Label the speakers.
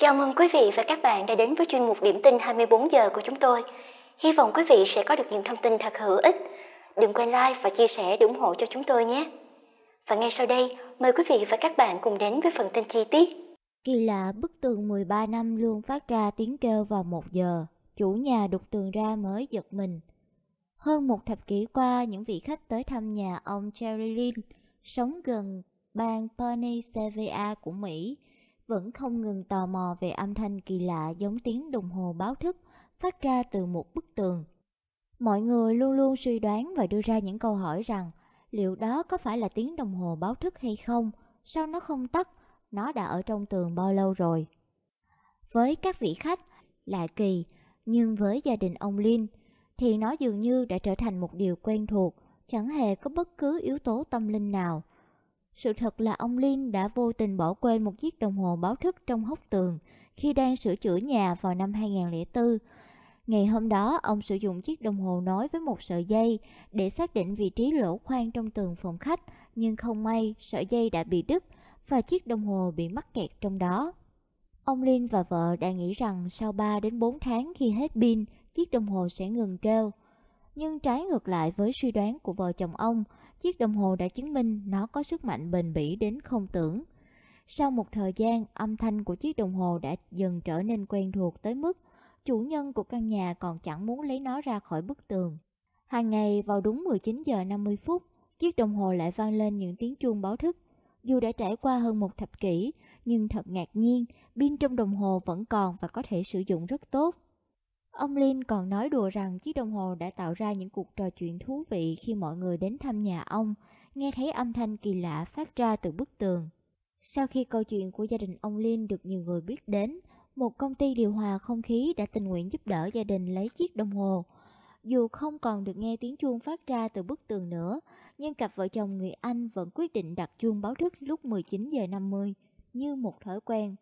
Speaker 1: Chào mừng quý vị và các bạn đã đến với chuyên mục điểm tin 24 giờ của chúng tôi. Hy vọng quý vị sẽ có được những thông tin thật hữu ích. Đừng quên like và chia sẻ để ủng hộ cho chúng tôi nhé. Và ngay sau đây, mời quý vị và các bạn cùng đến với phần tin chi tiết.
Speaker 2: Kỳ lạ bức tường 13 năm luôn phát ra tiếng kêu vào 1 giờ. Chủ nhà đục tường ra mới giật mình. Hơn một thập kỷ qua, những vị khách tới thăm nhà ông Jerry Lynn, sống gần bang Pennsylvania của Mỹ, vẫn không ngừng tò mò về âm thanh kỳ lạ giống tiếng đồng hồ báo thức phát ra từ một bức tường. Mọi người luôn luôn suy đoán và đưa ra những câu hỏi rằng liệu đó có phải là tiếng đồng hồ báo thức hay không, sao nó không tắt, nó đã ở trong tường bao lâu rồi. Với các vị khách, lạ kỳ, nhưng với gia đình ông Linh thì nó dường như đã trở thành một điều quen thuộc, chẳng hề có bất cứ yếu tố tâm linh nào – sự thật là ông Lin đã vô tình bỏ quên một chiếc đồng hồ báo thức trong hốc tường khi đang sửa chữa nhà vào năm 2004. Ngày hôm đó, ông sử dụng chiếc đồng hồ nói với một sợi dây để xác định vị trí lỗ khoan trong tường phòng khách, nhưng không may, sợi dây đã bị đứt và chiếc đồng hồ bị mắc kẹt trong đó. Ông Lin và vợ đã nghĩ rằng sau 3 đến 4 tháng khi hết pin, chiếc đồng hồ sẽ ngừng kêu. Nhưng trái ngược lại với suy đoán của vợ chồng ông, chiếc đồng hồ đã chứng minh nó có sức mạnh bền bỉ đến không tưởng. Sau một thời gian, âm thanh của chiếc đồng hồ đã dần trở nên quen thuộc tới mức chủ nhân của căn nhà còn chẳng muốn lấy nó ra khỏi bức tường. Hàng ngày vào đúng 19 giờ 50 phút, chiếc đồng hồ lại vang lên những tiếng chuông báo thức. Dù đã trải qua hơn một thập kỷ, nhưng thật ngạc nhiên, pin trong đồng hồ vẫn còn và có thể sử dụng rất tốt. Ông Lin còn nói đùa rằng chiếc đồng hồ đã tạo ra những cuộc trò chuyện thú vị khi mọi người đến thăm nhà ông, nghe thấy âm thanh kỳ lạ phát ra từ bức tường. Sau khi câu chuyện của gia đình ông Lin được nhiều người biết đến, một công ty điều hòa không khí đã tình nguyện giúp đỡ gia đình lấy chiếc đồng hồ. Dù không còn được nghe tiếng chuông phát ra từ bức tường nữa, nhưng cặp vợ chồng người Anh vẫn quyết định đặt chuông báo thức lúc 19 giờ 50 như một thói quen